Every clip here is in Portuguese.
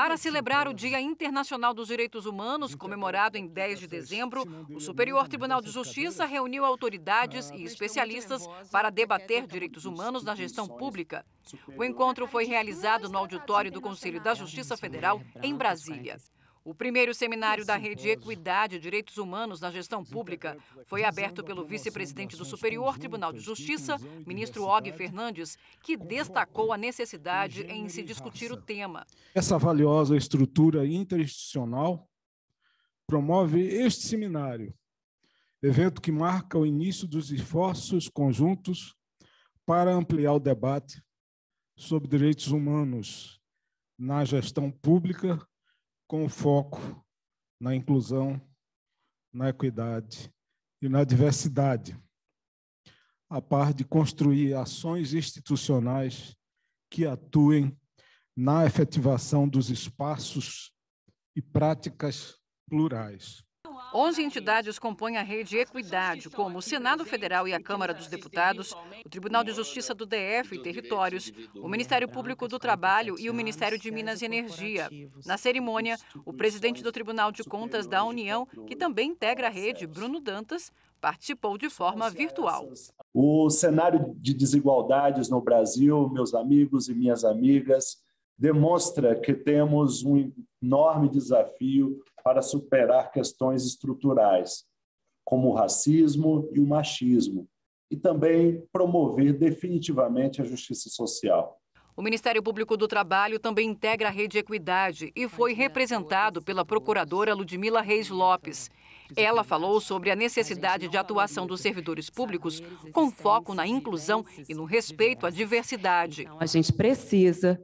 Para celebrar o Dia Internacional dos Direitos Humanos, comemorado em 10 de dezembro, né? ah, o Superior Tribunal de Justiça reuniu autoridades e especialistas para debater direitos humanos na gestão pública. O encontro foi realizado no auditório do Conselho da Justiça Federal, em Brasília. O primeiro seminário da Rede Equidade e Direitos Humanos na Gestão Pública foi aberto pelo vice-presidente do Superior Tribunal de Justiça, ministro Og Fernandes, que destacou a necessidade em se discutir o tema. Essa valiosa estrutura interinstitucional promove este seminário, evento que marca o início dos esforços conjuntos para ampliar o debate sobre direitos humanos na gestão pública com foco na inclusão, na equidade e na diversidade, a par de construir ações institucionais que atuem na efetivação dos espaços e práticas plurais. 11 entidades compõem a rede Equidade, como o Senado Federal e a Câmara dos Deputados, o Tribunal de Justiça do DF e Territórios, o Ministério Público do Trabalho e o Ministério de Minas e Energia. Na cerimônia, o presidente do Tribunal de Contas da União, que também integra a rede, Bruno Dantas, participou de forma virtual. O cenário de desigualdades no Brasil, meus amigos e minhas amigas, demonstra que temos um enorme desafio para superar questões estruturais, como o racismo e o machismo, e também promover definitivamente a justiça social. O Ministério Público do Trabalho também integra a Rede Equidade e foi representado pela procuradora Ludmila Reis Lopes. Ela falou sobre a necessidade de atuação dos servidores públicos com foco na inclusão e no respeito à diversidade. Então, a gente precisa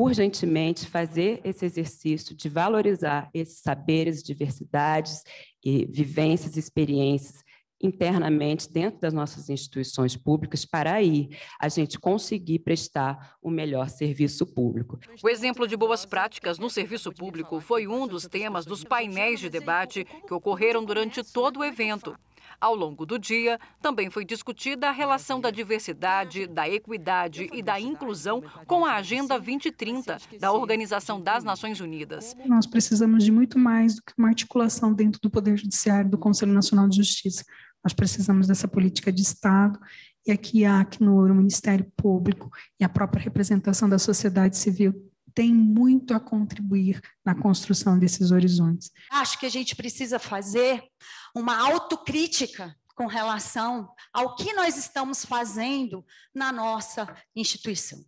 urgentemente fazer esse exercício de valorizar esses saberes, diversidades e vivências e experiências internamente dentro das nossas instituições públicas para aí a gente conseguir prestar o melhor serviço público. O exemplo de boas práticas no serviço público foi um dos temas dos painéis de debate que ocorreram durante todo o evento. Ao longo do dia, também foi discutida a relação da diversidade, da equidade e da inclusão com a Agenda 2030 da Organização das Nações Unidas. Nós precisamos de muito mais do que uma articulação dentro do Poder Judiciário do Conselho Nacional de Justiça. Nós precisamos dessa política de Estado e aqui a Acnur, o Ministério Público e a própria representação da sociedade civil tem muito a contribuir na construção desses horizontes. Acho que a gente precisa fazer uma autocrítica com relação ao que nós estamos fazendo na nossa instituição.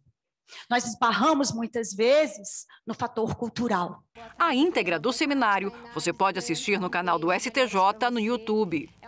Nós esbarramos muitas vezes no fator cultural. A íntegra do seminário você pode assistir no canal do STJ no YouTube.